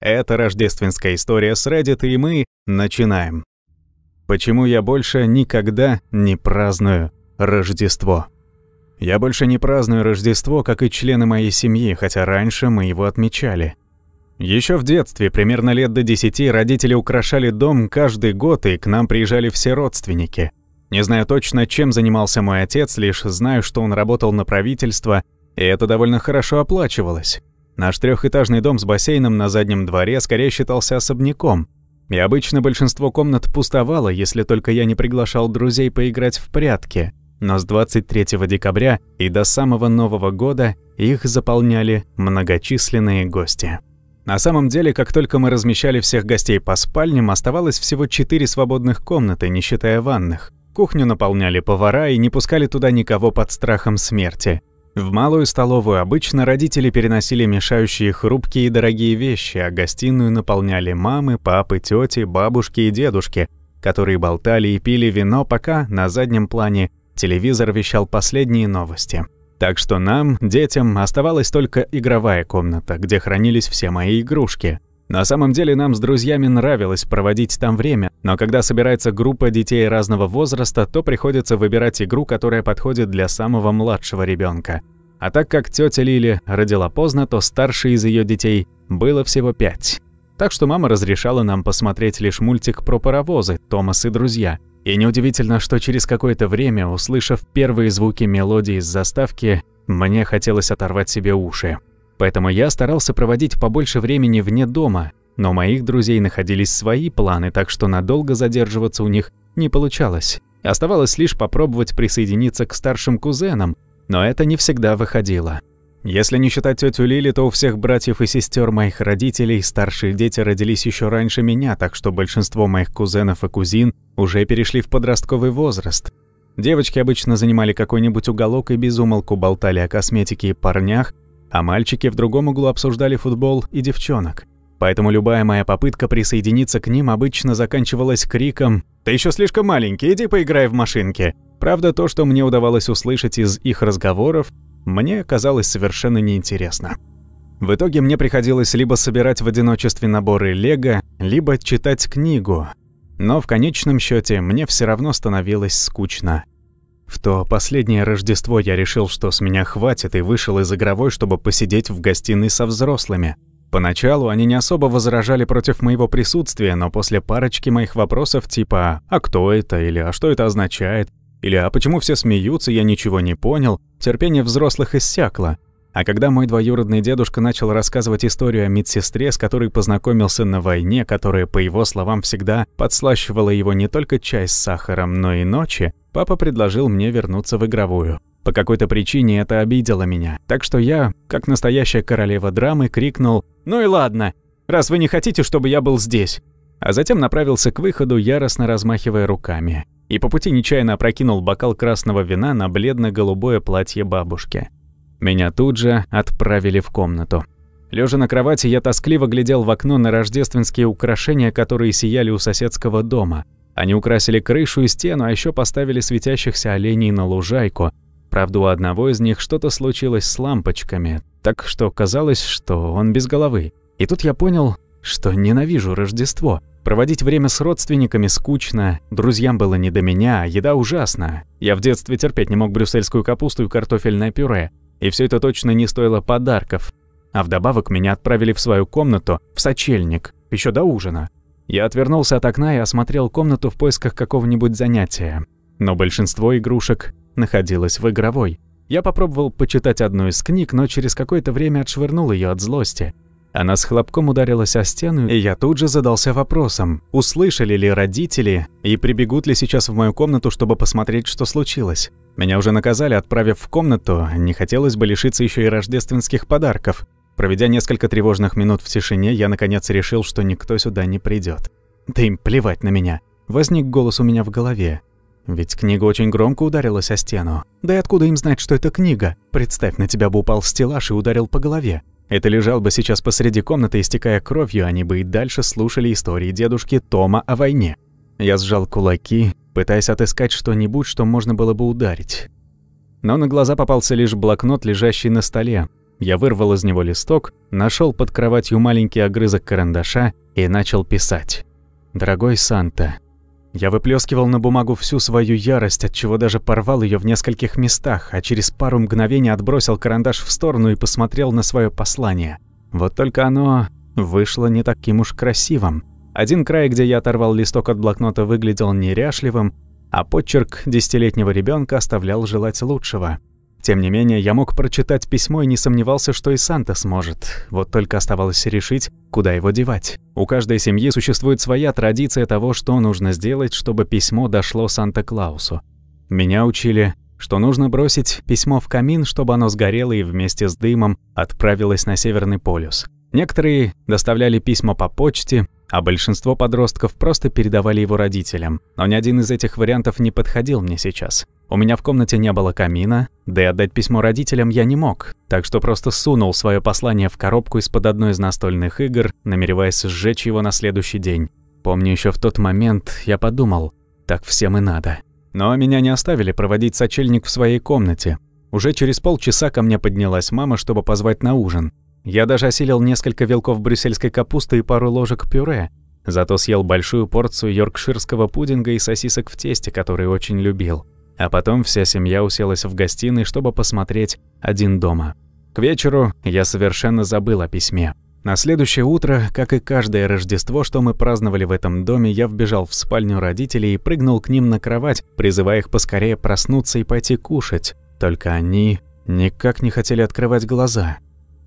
Эта рождественская история с Reddit, и мы начинаем. Почему я больше никогда не праздную Рождество? Я больше не праздную Рождество, как и члены моей семьи, хотя раньше мы его отмечали. Еще в детстве, примерно лет до 10, родители украшали дом каждый год, и к нам приезжали все родственники. Не знаю точно, чем занимался мой отец, лишь знаю, что он работал на правительство, и это довольно хорошо оплачивалось. Наш трехэтажный дом с бассейном на заднем дворе скорее считался особняком. И обычно большинство комнат пустовало, если только я не приглашал друзей поиграть в прятки. Но с 23 декабря и до самого Нового года их заполняли многочисленные гости. На самом деле, как только мы размещали всех гостей по спальням, оставалось всего 4 свободных комнаты, не считая ванных. Кухню наполняли повара и не пускали туда никого под страхом смерти. В малую столовую обычно родители переносили мешающие хрупкие и дорогие вещи, а гостиную наполняли мамы, папы, тети, бабушки и дедушки, которые болтали и пили вино, пока на заднем плане телевизор вещал последние новости. Так что нам, детям, оставалась только игровая комната, где хранились все мои игрушки. На самом деле нам с друзьями нравилось проводить там время, но когда собирается группа детей разного возраста, то приходится выбирать игру, которая подходит для самого младшего ребенка. А так как тетя Лили родила поздно, то старше из ее детей было всего пять. Так что мама разрешала нам посмотреть лишь мультик про паровозы «Томас и друзья». И неудивительно, что через какое-то время, услышав первые звуки мелодии из заставки, мне хотелось оторвать себе уши. Поэтому я старался проводить побольше времени вне дома, но у моих друзей находились свои планы, так что надолго задерживаться у них не получалось. Оставалось лишь попробовать присоединиться к старшим кузенам, но это не всегда выходило. Если не считать тетю Лили, то у всех братьев и сестер моих родителей старшие дети родились еще раньше меня, так что большинство моих кузенов и кузин уже перешли в подростковый возраст. Девочки обычно занимали какой-нибудь уголок и безумолку болтали о косметике и парнях, а мальчики в другом углу обсуждали футбол и девчонок. Поэтому любая моя попытка присоединиться к ним обычно заканчивалась криком «Ты еще слишком маленький, иди поиграй в машинки!». Правда, то, что мне удавалось услышать из их разговоров, мне казалось совершенно неинтересно. В итоге мне приходилось либо собирать в одиночестве наборы лего, либо читать книгу. Но в конечном счете мне все равно становилось скучно – в то последнее Рождество я решил, что с меня хватит, и вышел из игровой, чтобы посидеть в гостиной со взрослыми. Поначалу они не особо возражали против моего присутствия, но после парочки моих вопросов типа «А кто это?» или «А что это означает?» или «А почему все смеются, я ничего не понял?» терпение взрослых иссякло. А когда мой двоюродный дедушка начал рассказывать историю о медсестре, с которой познакомился на войне, которая, по его словам, всегда подслащивала его не только чай с сахаром, но и ночи, папа предложил мне вернуться в игровую. По какой-то причине это обидело меня, так что я, как настоящая королева драмы, крикнул «Ну и ладно, раз вы не хотите, чтобы я был здесь!» А затем направился к выходу, яростно размахивая руками. И по пути нечаянно опрокинул бокал красного вина на бледно-голубое платье бабушки. Меня тут же отправили в комнату. Лежа на кровати, я тоскливо глядел в окно на рождественские украшения, которые сияли у соседского дома. Они украсили крышу и стену, а еще поставили светящихся оленей на лужайку. Правда, у одного из них что-то случилось с лампочками, так что казалось, что он без головы. И тут я понял, что ненавижу Рождество. Проводить время с родственниками скучно, друзьям было не до меня, еда ужасна. Я в детстве терпеть не мог брюссельскую капусту и картофельное пюре. И все это точно не стоило подарков. А вдобавок меня отправили в свою комнату, в сочельник, еще до ужина. Я отвернулся от окна и осмотрел комнату в поисках какого-нибудь занятия. Но большинство игрушек находилось в игровой. Я попробовал почитать одну из книг, но через какое-то время отшвырнул ее от злости. Она с хлопком ударилась о стену, и я тут же задался вопросом, услышали ли родители и прибегут ли сейчас в мою комнату, чтобы посмотреть, что случилось. Меня уже наказали, отправив в комнату, не хотелось бы лишиться еще и рождественских подарков. Проведя несколько тревожных минут в тишине, я наконец решил, что никто сюда не придет. Да им плевать на меня. Возник голос у меня в голове. Ведь книга очень громко ударилась о стену. Да и откуда им знать, что это книга? Представь, на тебя бы упал стеллаж и ударил по голове. Это лежал бы сейчас посреди комнаты, истекая кровью, они бы и дальше слушали истории дедушки Тома о войне. Я сжал кулаки, пытаясь отыскать что-нибудь, что можно было бы ударить. Но на глаза попался лишь блокнот, лежащий на столе. Я вырвал из него листок, нашел под кроватью маленький огрызок карандаша и начал писать. «Дорогой Санта, я выплескивал на бумагу всю свою ярость, от чего даже порвал ее в нескольких местах, а через пару мгновений отбросил карандаш в сторону и посмотрел на свое послание. Вот только оно вышло не таким уж красивым. Один край, где я оторвал листок от блокнота, выглядел неряшливым, а подчерк десятилетнего ребенка оставлял желать лучшего. Тем не менее, я мог прочитать письмо и не сомневался, что и Санта сможет. Вот только оставалось решить, куда его девать. У каждой семьи существует своя традиция того, что нужно сделать, чтобы письмо дошло Санта-Клаусу. Меня учили, что нужно бросить письмо в камин, чтобы оно сгорело и вместе с дымом отправилось на Северный полюс. Некоторые доставляли письма по почте, а большинство подростков просто передавали его родителям. Но ни один из этих вариантов не подходил мне сейчас. У меня в комнате не было камина, да и отдать письмо родителям я не мог, так что просто сунул свое послание в коробку из-под одной из настольных игр, намереваясь сжечь его на следующий день. Помню, еще в тот момент я подумал, так всем и надо. Но меня не оставили проводить сочельник в своей комнате. Уже через полчаса ко мне поднялась мама, чтобы позвать на ужин. Я даже осилил несколько вилков брюссельской капусты и пару ложек пюре, зато съел большую порцию йоркширского пудинга и сосисок в тесте, которые очень любил. А потом вся семья уселась в гостиной, чтобы посмотреть «Один дома». К вечеру я совершенно забыл о письме. На следующее утро, как и каждое Рождество, что мы праздновали в этом доме, я вбежал в спальню родителей и прыгнул к ним на кровать, призывая их поскорее проснуться и пойти кушать. Только они никак не хотели открывать глаза.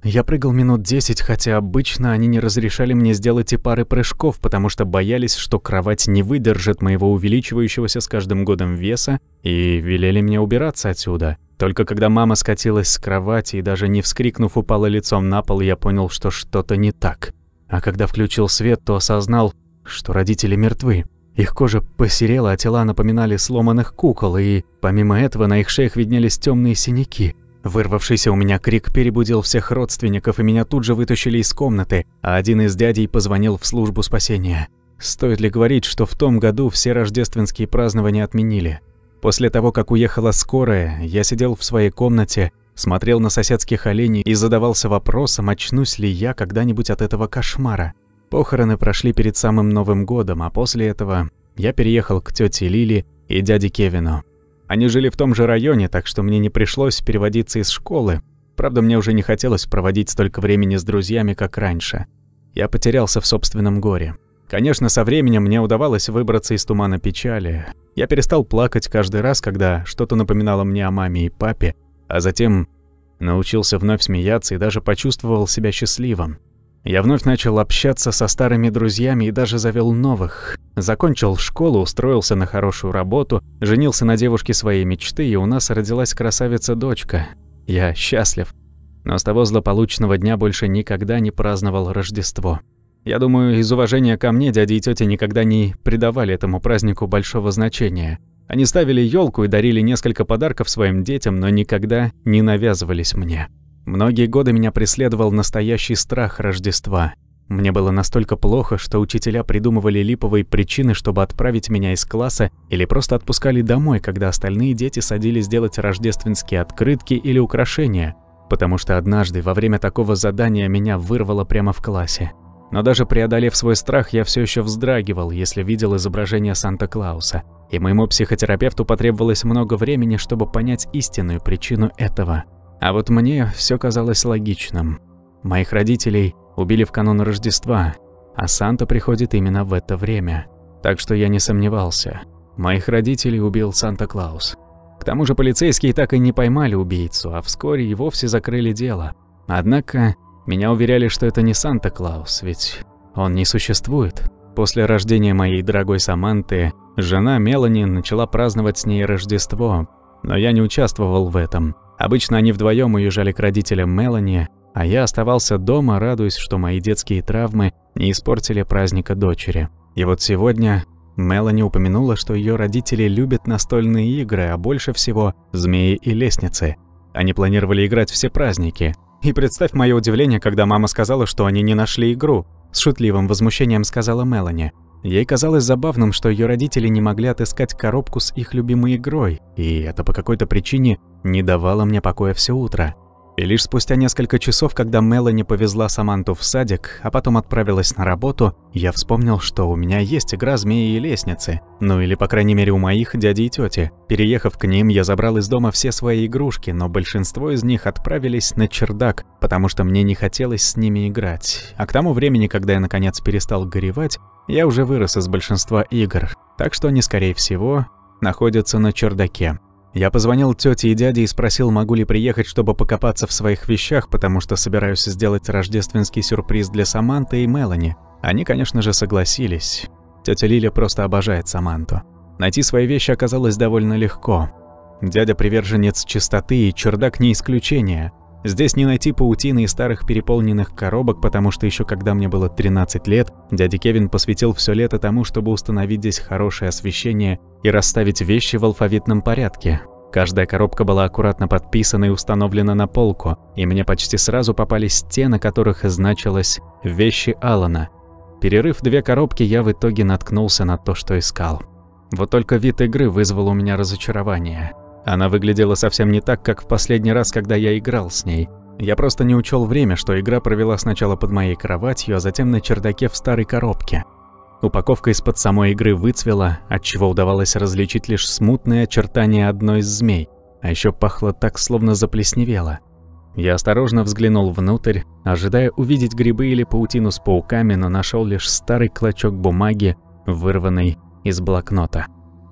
Я прыгал минут десять, хотя обычно они не разрешали мне сделать и пары прыжков, потому что боялись, что кровать не выдержит моего увеличивающегося с каждым годом веса, и велели мне убираться отсюда. Только когда мама скатилась с кровати и даже не вскрикнув упала лицом на пол, я понял, что что-то не так. А когда включил свет, то осознал, что родители мертвы. Их кожа посерела, а тела напоминали сломанных кукол, и помимо этого на их шеях виднелись темные синяки – Вырвавшийся у меня крик перебудил всех родственников, и меня тут же вытащили из комнаты, а один из дядей позвонил в службу спасения. Стоит ли говорить, что в том году все рождественские празднования отменили? После того, как уехала скорая, я сидел в своей комнате, смотрел на соседских оленей и задавался вопросом, очнусь ли я когда-нибудь от этого кошмара. Похороны прошли перед самым Новым годом, а после этого я переехал к тете Лили и дяде Кевину. Они жили в том же районе, так что мне не пришлось переводиться из школы. Правда, мне уже не хотелось проводить столько времени с друзьями, как раньше. Я потерялся в собственном горе. Конечно, со временем мне удавалось выбраться из тумана печали. Я перестал плакать каждый раз, когда что-то напоминало мне о маме и папе, а затем научился вновь смеяться и даже почувствовал себя счастливым. Я вновь начал общаться со старыми друзьями и даже завел новых. Закончил школу, устроился на хорошую работу, женился на девушке своей мечты, и у нас родилась красавица-дочка. Я счастлив. Но с того злополучного дня больше никогда не праздновал Рождество. Я думаю, из уважения ко мне дяди и тети никогда не придавали этому празднику большого значения. Они ставили елку и дарили несколько подарков своим детям, но никогда не навязывались мне. Многие годы меня преследовал настоящий страх Рождества. Мне было настолько плохо, что учителя придумывали липовые причины, чтобы отправить меня из класса или просто отпускали домой, когда остальные дети садились делать рождественские открытки или украшения, потому что однажды во время такого задания меня вырвало прямо в классе. Но даже преодолев свой страх, я все еще вздрагивал, если видел изображение Санта-Клауса. И моему психотерапевту потребовалось много времени, чтобы понять истинную причину этого – а вот мне все казалось логичным. Моих родителей убили в канун Рождества, а Санта приходит именно в это время. Так что я не сомневался. Моих родителей убил Санта-Клаус. К тому же полицейские так и не поймали убийцу, а вскоре и вовсе закрыли дело. Однако меня уверяли, что это не Санта-Клаус, ведь он не существует. После рождения моей дорогой Саманты, жена Мелани начала праздновать с ней Рождество, но я не участвовал в этом – Обычно они вдвоем уезжали к родителям Мелани, а я оставался дома, радуясь, что мои детские травмы не испортили праздника дочери. И вот сегодня Мелани упомянула, что ее родители любят настольные игры, а больше всего змеи и лестницы. Они планировали играть все праздники. И представь мое удивление, когда мама сказала, что они не нашли игру. С шутливым возмущением сказала Мелани. Ей казалось забавным, что ее родители не могли отыскать коробку с их любимой игрой, и это по какой-то причине не давало мне покоя все утро. И лишь спустя несколько часов, когда Мелани повезла Саманту в садик, а потом отправилась на работу, я вспомнил, что у меня есть игра «Змеи и лестницы». Ну или, по крайней мере, у моих дяди и тети. Переехав к ним, я забрал из дома все свои игрушки, но большинство из них отправились на чердак, потому что мне не хотелось с ними играть. А к тому времени, когда я наконец перестал горевать, я уже вырос из большинства игр, так что они, скорее всего, находятся на чердаке. Я позвонил тете и дяде и спросил, могу ли приехать, чтобы покопаться в своих вещах, потому что собираюсь сделать рождественский сюрприз для Саманты и Мелани. Они, конечно же, согласились. Тетя Лиля просто обожает Саманту. Найти свои вещи оказалось довольно легко. Дядя приверженец чистоты, и чердак не исключение. Здесь не найти паутины и старых переполненных коробок, потому что еще когда мне было 13 лет, дядя Кевин посвятил все лето тому, чтобы установить здесь хорошее освещение и расставить вещи в алфавитном порядке. Каждая коробка была аккуратно подписана и установлена на полку, и мне почти сразу попались те, на которых значилось «Вещи Алана». Перерыв две коробки, я в итоге наткнулся на то, что искал. Вот только вид игры вызвал у меня разочарование. Она выглядела совсем не так, как в последний раз, когда я играл с ней. Я просто не учел время, что игра провела сначала под моей кроватью, а затем на чердаке в старой коробке. Упаковка из-под самой игры выцвела, отчего удавалось различить лишь смутные очертания одной из змей, а еще пахло так, словно заплесневело. Я осторожно взглянул внутрь, ожидая увидеть грибы или паутину с пауками, но нашел лишь старый клочок бумаги, вырванный из блокнота.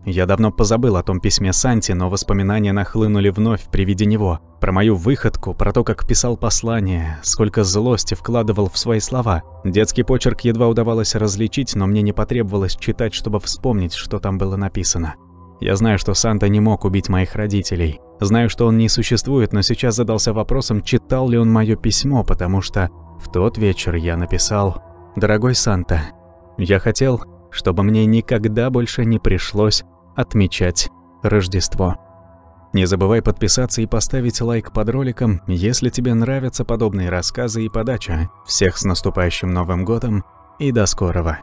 Я давно позабыл о том письме Санти, но воспоминания нахлынули вновь при виде него. Про мою выходку, про то, как писал послание, сколько злости вкладывал в свои слова. Детский почерк едва удавалось различить, но мне не потребовалось читать, чтобы вспомнить, что там было написано. Я знаю, что Санта не мог убить моих родителей. Знаю, что он не существует, но сейчас задался вопросом, читал ли он мое письмо, потому что в тот вечер я написал «Дорогой Санта, я хотел, чтобы мне никогда больше не пришлось отмечать Рождество. Не забывай подписаться и поставить лайк под роликом, если тебе нравятся подобные рассказы и подача. Всех с наступающим Новым годом и до скорого!